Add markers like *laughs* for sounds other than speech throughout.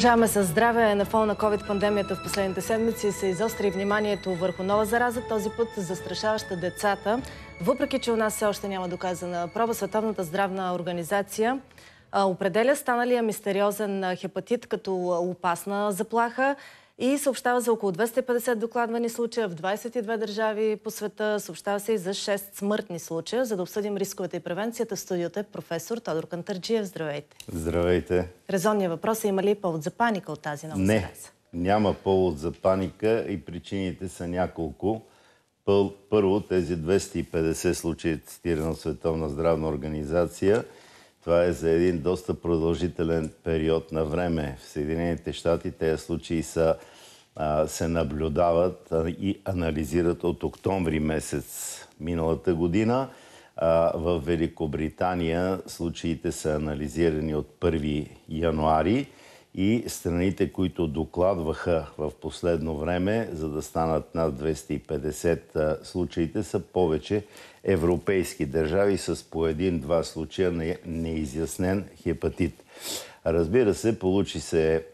Продължаваме с здраве. На фона на COVID-пандемията в последните седмици се изостри вниманието върху нова зараза, този път застрашаваща децата. Въпреки, че у нас все още няма доказана проба, Световната здравна организация определя станалия мистериозен хепатит като опасна заплаха и съобщава за около 250 докладвани случая в 22 държави по света. Съобщава се и за 6 смъртни случая. За да обсъдим рисковете и превенцията, в студиото е професор Тодор Кантарджиев. Здравейте. Здравейте. Резонният въпрос е има ли повод за паника от тази нова Не, няма повод за паника и причините са няколко. Първо, тези 250 случаи, цитирано Световна здравна организация, това е за един доста продължителен период на време. В Съединените щати тези случаи са се наблюдават и анализират от октомври месец миналата година. В Великобритания случаите са анализирани от 1 януари и страните, които докладваха в последно време, за да станат над 250 случаите, са повече европейски държави с по един-два случая неизяснен хепатит. Разбира се, получи се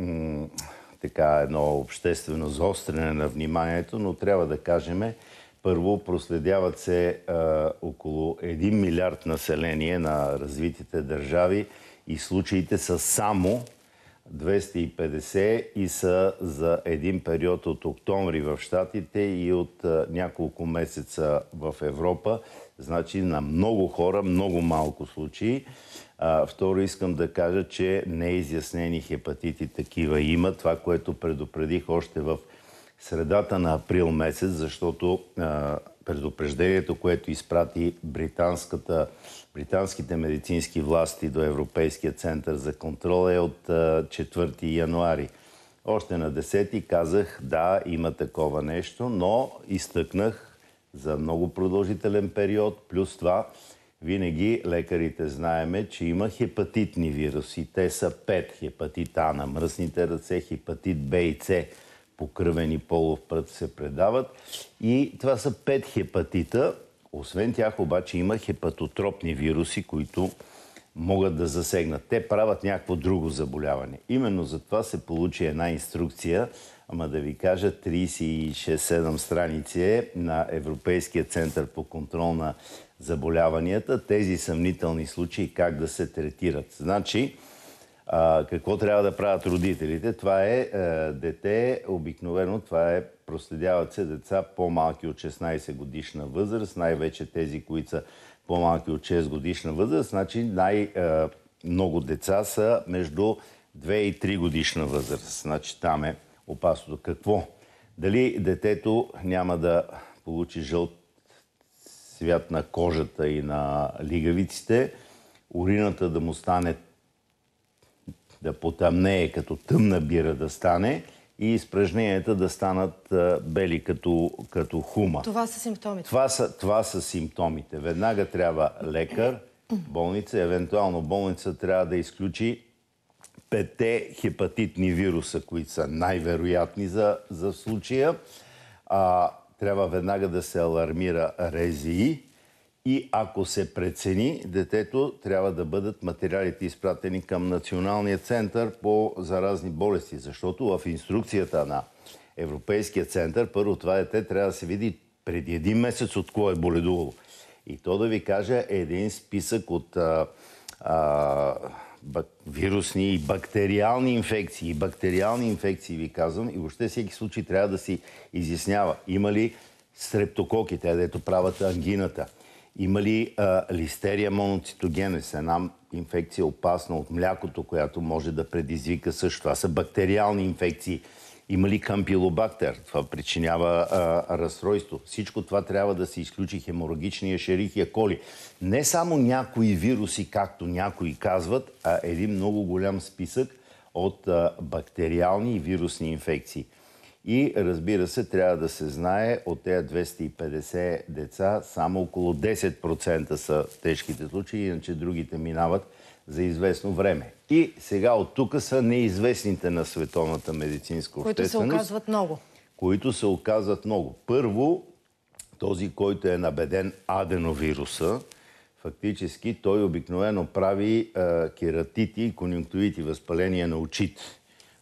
така едно обществено заострене на вниманието, но трябва да кажем, първо проследяват се а, около 1 милиард население на развитите държави и случаите са само 250 и са за един период от октомври в Штатите и от а, няколко месеца в Европа. Значи на много хора, много малко случаи. А, второ, искам да кажа, че неизяснени хепатити такива има. Това, което предупредих още в средата на април месец, защото а, предупреждението, което изпрати британските медицински власти до Европейския център за контрол е от а, 4 януари. Още на 10 казах, да, има такова нещо, но изтъкнах за много продължителен период, плюс това винаги лекарите знаеме, че има хепатитни вируси. Те са пет. Хепатит А на мръсните ръце, хепатит Б и С по кръвен и полов път се предават. И това са пет хепатита. Освен тях обаче има хепатотропни вируси, които могат да засегнат. Те правят някакво друго заболяване. Именно за това се получи една инструкция, ама да ви кажа 36-7 страници е на Европейския център по контрол на заболяванията, тези съмнителни случаи как да се третират. Значи, а, какво трябва да правят родителите? Това е а, е, дете, обикновено това е, проследяват се деца по-малки от 16 годишна възраст, най-вече тези, които са по-малки от 6 годишна възраст. Значи най-много е, деца са между 2 и 3 годишна възраст. Значи там е опасното. Какво? Дали детето няма да получи жълт свят на кожата и на лигавиците, урината да му стане да потъмнее, като тъмна бира да стане – и изпражненията да станат бели като, като хума. Това са симптомите. Това са, това са симптомите. Веднага трябва лекар, болница, евентуално болница трябва да изключи пете хепатитни вируса, които са най-вероятни за, за случая. А, трябва веднага да се алармира резии и ако се прецени, детето трябва да бъдат материалите изпратени към Националния център по заразни болести, защото в инструкцията на Европейския център, първо това дете трябва да се види преди един месец от кое е боледувало. И то да ви кажа е един списък от а, а, бак, вирусни и бактериални инфекции. И бактериални инфекции ви казвам и въобще всеки случай трябва да си изяснява. Има ли стрептококи, те дето правят ангината – има ли а, листерия моноцитогенес една инфекция опасна от млякото, която може да предизвика също? Това са бактериални инфекции. Има ли кампилобактер? Това причинява а, разстройство. Всичко това трябва да се изключи хеморагичния шерихия е. коли. Не само някои вируси, както някои казват, а един много голям списък от а, бактериални и вирусни инфекции. И разбира се, трябва да се знае, от тези 250 деца само около 10% са тежките случаи, иначе другите минават за известно време. И сега от тук са неизвестните на световната медицинска общественост. Които се оказват много. Които се оказват много. Първо, този, който е набеден аденовируса, фактически той обикновено прави кератити и конъюнктовити, възпаление на очите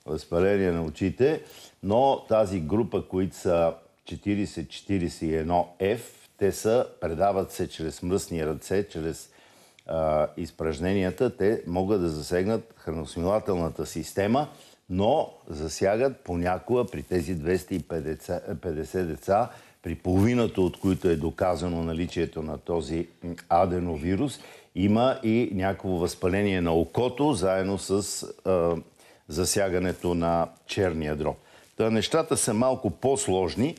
възпаление на очите, но тази група, които са 40-41F, те са, предават се чрез мръсни ръце, чрез а, изпражненията, те могат да засегнат храносмилателната система, но засягат понякога при тези 250 деца, при половината от които е доказано наличието на този аденовирус, има и някакво възпаление на окото, заедно с а, засягането на черния дроб. Та нещата са малко по-сложни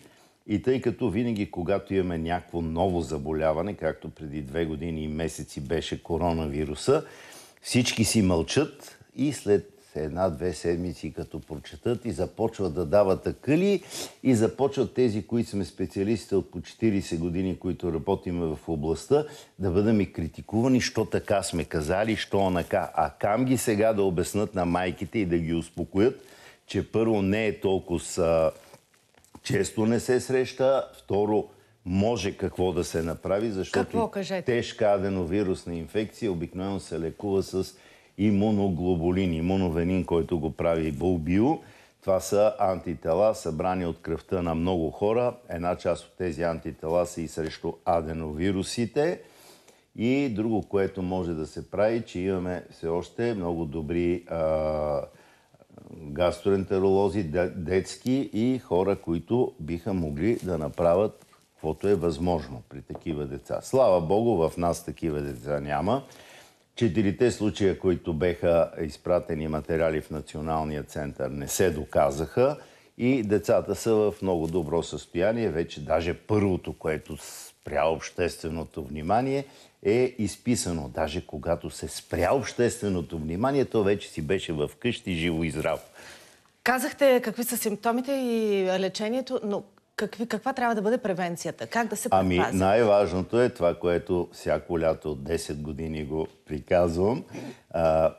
и тъй като винаги, когато имаме някакво ново заболяване, както преди две години и месеци беше коронавируса, всички си мълчат и след една-две седмици, като прочетат и започват да дават акъли и започват тези, които сме специалистите от по 40 години, които работим в областта, да бъдем и критикувани, що така сме казали, що онака. А кам ги сега да обяснат на майките и да ги успокоят, че първо не е толкова с... често не се среща, второ може какво да се направи, защото тежка аденовирусна инфекция обикновено се лекува с имуноглобулин, имуновенин, който го прави Булбио. Това са антитела, събрани от кръвта на много хора. Една част от тези антитела са и срещу аденовирусите. И друго, което може да се прави, че имаме все още много добри а, гастроентеролози, детски и хора, които биха могли да направят каквото е възможно при такива деца. Слава Богу, в нас такива деца няма четирите случая, които беха изпратени материали в Националния център, не се доказаха и децата са в много добро състояние. Вече даже първото, което спря общественото внимание, е изписано. Даже когато се спря общественото внимание, то вече си беше в къщи живо и здраво. Казахте какви са симптомите и лечението, но какви, каква трябва да бъде превенцията? Как да се ами, предпази? Ами най-важното е това, което всяко лято от 10 години го приказвам. А,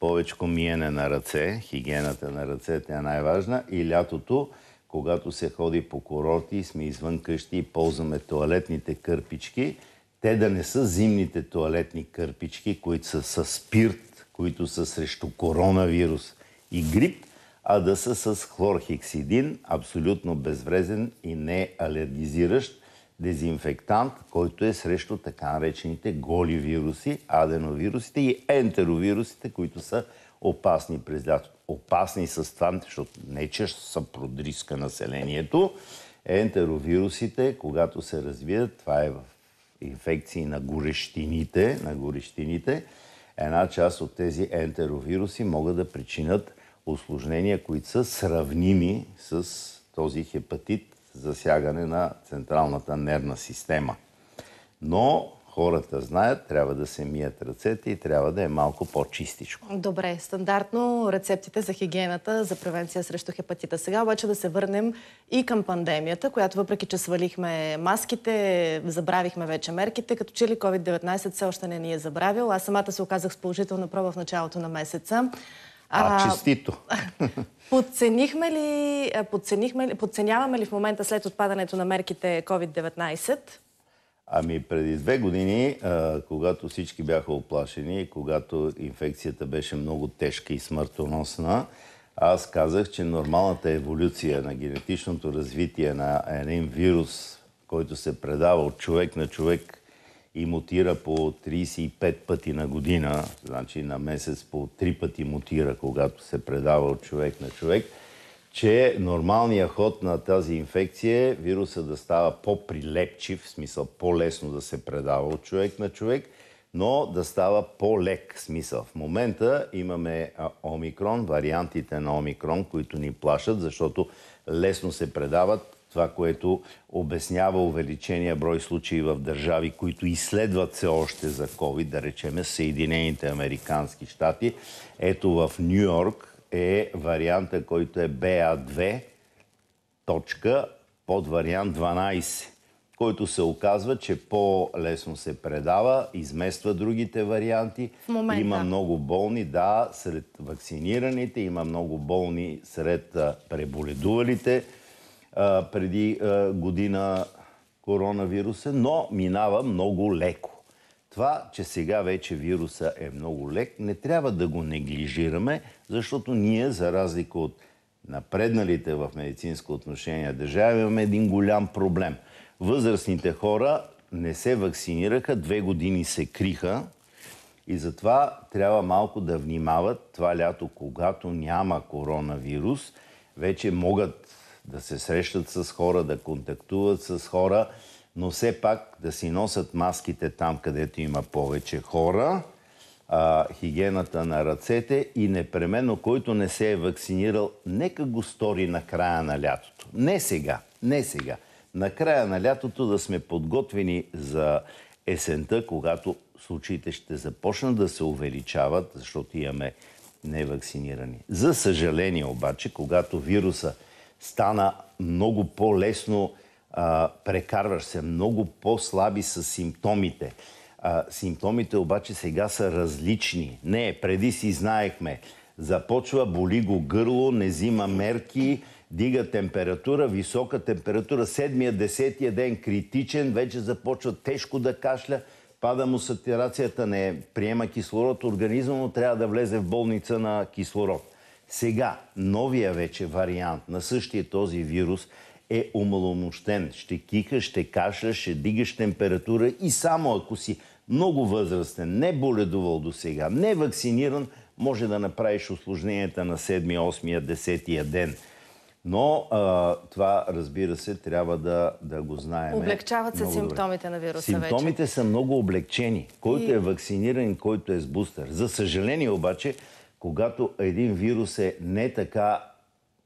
повечко миене на ръце, хигиената на ръцете е най-важна и лятото когато се ходи по курорти, сме извън къщи и ползваме туалетните кърпички, те да не са зимните туалетни кърпички, които са с спирт, които са срещу коронавирус и грип, а да са с хлорхексидин, абсолютно безврезен и не алергизиращ дезинфектант, който е срещу така наречените голи вируси, аденовирусите и ентеровирусите, които са опасни през лято. Опасни с това, защото не че са продриска населението. Ентеровирусите, когато се развият, това е в инфекции на горещините, на горещините, една част от тези ентеровируси могат да причинят осложнения, които са сравними с този хепатит, засягане на централната нервна система. Но хората знаят, трябва да се мият ръцете и трябва да е малко по-чистичко. Добре, стандартно рецептите за хигиената, за превенция срещу хепатита. Сега обаче да се върнем и към пандемията, която въпреки, че свалихме маските, забравихме вече мерките, като че ли COVID-19 все още не ни е забравил. Аз самата се оказах с положителна проба в началото на месеца. А, честито. *laughs* Подценихме ли, подценихме ли, подценяваме ли в момента след отпадането на мерките COVID-19? Ами преди две години, а, когато всички бяха оплашени, когато инфекцията беше много тежка и смъртоносна, аз казах, че нормалната еволюция на генетичното развитие на един вирус, който се предава от човек на човек и мутира по 35 пъти на година, значи на месец по 3 пъти мутира, когато се предава от човек на човек, че нормалният ход на тази инфекция е вируса да става по-прилепчив, в смисъл по-лесно да се предава от човек на човек, но да става по-лек смисъл. В момента имаме омикрон, вариантите на омикрон, които ни плашат, защото лесно се предават, това, което обяснява увеличения брой случаи в държави, които изследват все още за COVID, да речеме Съединените Американски щати. Ето в Нью Йорк е варианта, който е BA2, точка под вариант 12 който се оказва, че по-лесно се предава, измества другите варианти. Момент, има да. много болни, да, сред вакцинираните, има много болни сред преболедувалите а, преди а, година коронавируса, но минава много леко. Това, че сега вече вируса е много лек, не трябва да го неглижираме, защото ние, за разлика от напредналите в медицинско отношение държави, имаме един голям проблем. Възрастните хора не се вакцинираха, две години се криха и затова трябва малко да внимават това лято, когато няма коронавирус. Вече могат да се срещат с хора, да контактуват с хора, но все пак да си носят маските там, където има повече хора, а, хигиената на ръцете и непременно, който не се е вакцинирал, нека го стори на края на лятото. Не сега, не сега. На края на лятото да сме подготвени за есента, когато случаите ще започнат да се увеличават, защото имаме невакцинирани. За съжаление обаче, когато вируса стана много по-лесно прекарваш се, много по-слаби са симптомите. А, симптомите обаче сега са различни. Не, преди си знаехме. Започва, боли го гърло, не взима мерки, дига температура, висока температура, седмия, десетия ден критичен, вече започва тежко да кашля, пада му сатирацията, не приема кислород, организма му трябва да влезе в болница на кислород. Сега, новия вече вариант на същия този вирус е омаломощен. Ще кика, ще каша, ще дигаш температура и само ако си много възрастен, не боледувал до сега, не вакциниран, може да направиш осложненията на 7, 8, 10 ден. Но а, това, разбира се, трябва да, да го знаем. Облегчават се симптомите добре. на вируса Симптомите вече. са много облегчени. Който и... е вакциниран, който е с бустер. За съжаление обаче, когато един вирус е не така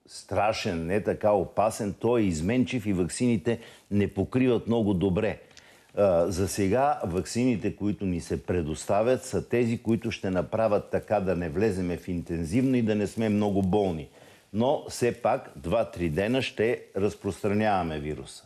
страшен, не така опасен, той е изменчив и ваксините не покриват много добре. За сега ваксините, които ни се предоставят, са тези, които ще направят така да не влеземе в интензивно и да не сме много болни. Но все пак 2-3 дена ще разпространяваме вируса.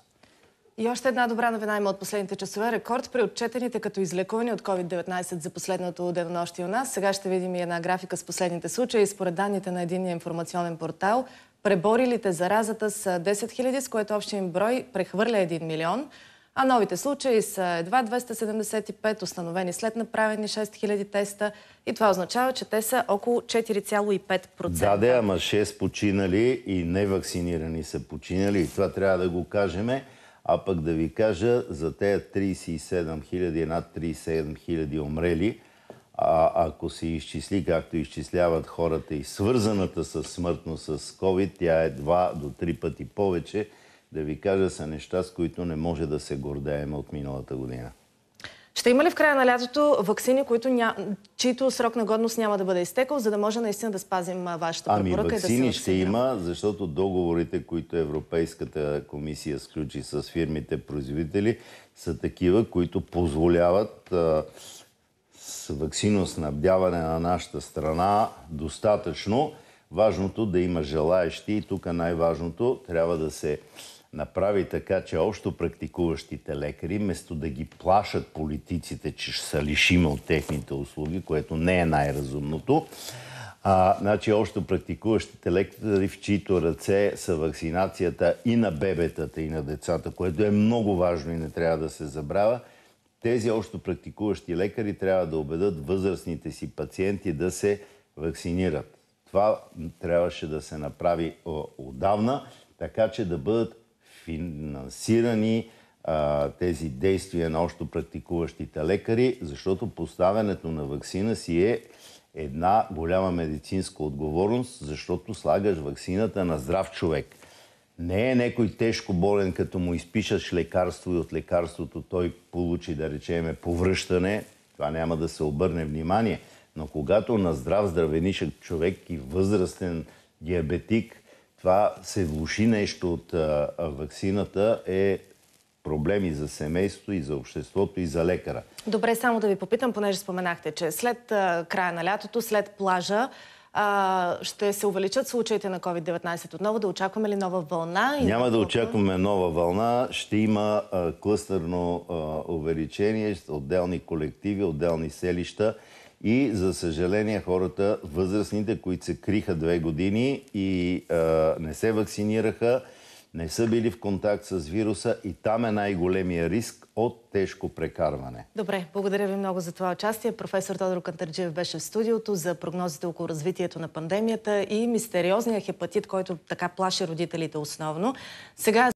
И още една добра новина има от последните часове. Рекорд при отчетените като излекувани от COVID-19 за последното денонощи у нас. Сега ще видим и една графика с последните случаи. Според данните на единния информационен портал, преборилите заразата са 10 000, с което общия им брой прехвърля 1 милион. А новите случаи са едва 275, установени след направени 6 000 теста. И това означава, че те са около 4,5%. Да, да, ама 6 починали и невакцинирани са починали. И това трябва да го кажеме. А пък да ви кажа за тези 37 хиляди, над 37 хиляди умрели, а ако се изчисли, както изчисляват хората и свързаната с смъртно с COVID, тя е 2 до 3 пъти повече, да ви кажа са неща, с които не може да се гордеем от миналата година. Ще има ли в края на лятото вакцини, които ня... чието срок на годност няма да бъде изтекал, за да може наистина да спазим вашата ами, препоръка? Ами вакцини да ще има, защото договорите, които Европейската комисия сключи с фирмите производители, са такива, които позволяват а, с вакциноснабдяване на нашата страна достатъчно. Важното да има желаещи и тук най-важното трябва да се направи така, че общо практикуващите лекари, вместо да ги плашат политиците, че ще са лишими от техните услуги, което не е най-разумното, а, значи общо практикуващите лекари, в чието ръце са вакцинацията и на бебетата, и на децата, което е много важно и не трябва да се забравя, тези общо практикуващи лекари трябва да убедат възрастните си пациенти да се вакцинират. Това трябваше да се направи отдавна, така че да бъдат финансирани а, тези действия на общо практикуващите лекари, защото поставянето на вакцина си е една голяма медицинска отговорност, защото слагаш вакцината на здрав човек. Не е някой тежко болен, като му изпишаш лекарство и от лекарството той получи, да речеме, повръщане. Това няма да се обърне внимание. Но когато на здрав здравенишък човек и възрастен диабетик – това се влуши нещо от а, вакцината е проблеми за семейството, и за обществото, и за лекара. Добре, само да ви попитам, понеже споменахте, че след а, края на лятото, след плажа, а, ще се увеличат случаите на COVID-19 отново? Да очакваме ли нова вълна? Няма да, да очакваме нова вълна. Ще има а, клъстърно а, увеличение, отделни колективи, отделни селища. И, за съжаление, хората, възрастните, които се криха две години и а, не се вакцинираха, не са били в контакт с вируса и там е най-големия риск от тежко прекарване. Добре, благодаря ви много за това участие. Професор Тодор Кантарджиев беше в студиото за прогнозите около развитието на пандемията и мистериозния хепатит, който така плаши родителите основно. Сега